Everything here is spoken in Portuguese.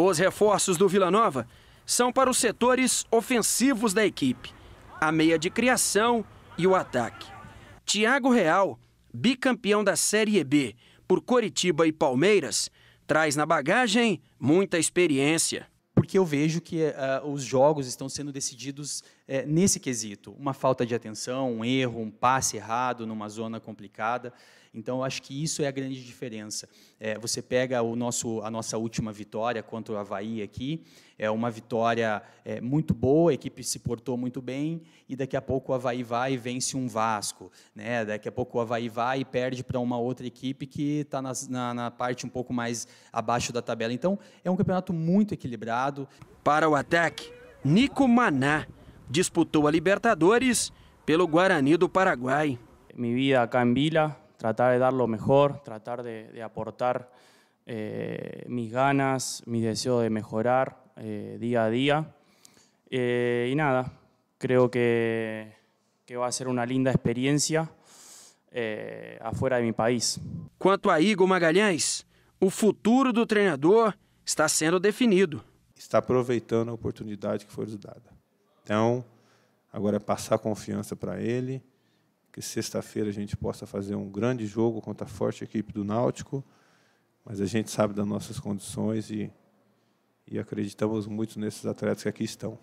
Os reforços do Vila Nova são para os setores ofensivos da equipe, a meia de criação e o ataque. Tiago Real, bicampeão da Série B por Coritiba e Palmeiras, traz na bagagem muita experiência. Porque eu vejo que uh, os jogos estão sendo decididos é, nesse quesito. Uma falta de atenção, um erro, um passe errado numa zona complicada. Então, acho que isso é a grande diferença. É, você pega o nosso, a nossa última vitória contra o Havaí aqui, é uma vitória é, muito boa, a equipe se portou muito bem, e daqui a pouco o Havaí vai e vence um Vasco. Né? Daqui a pouco o Havaí vai e perde para uma outra equipe que está na, na, na parte um pouco mais abaixo da tabela. Então, é um campeonato muito equilibrado. Para o ataque, Nico Maná disputou a Libertadores pelo Guarani do Paraguai. Minha vida aqui em Vila, tratar de dar o melhor, tratar de, de aportar eh, ganas, meu desejo de melhorar eh, a dia Eh, nada, creio que, que vai ser uma linda experiência eh, afuera de mi país. Quanto a Igor Magalhães, o futuro do treinador está sendo definido. Está aproveitando a oportunidade que foi dada. Então, agora é passar confiança para ele, que sexta-feira a gente possa fazer um grande jogo contra a forte equipe do Náutico, mas a gente sabe das nossas condições e, e acreditamos muito nesses atletas que aqui estão.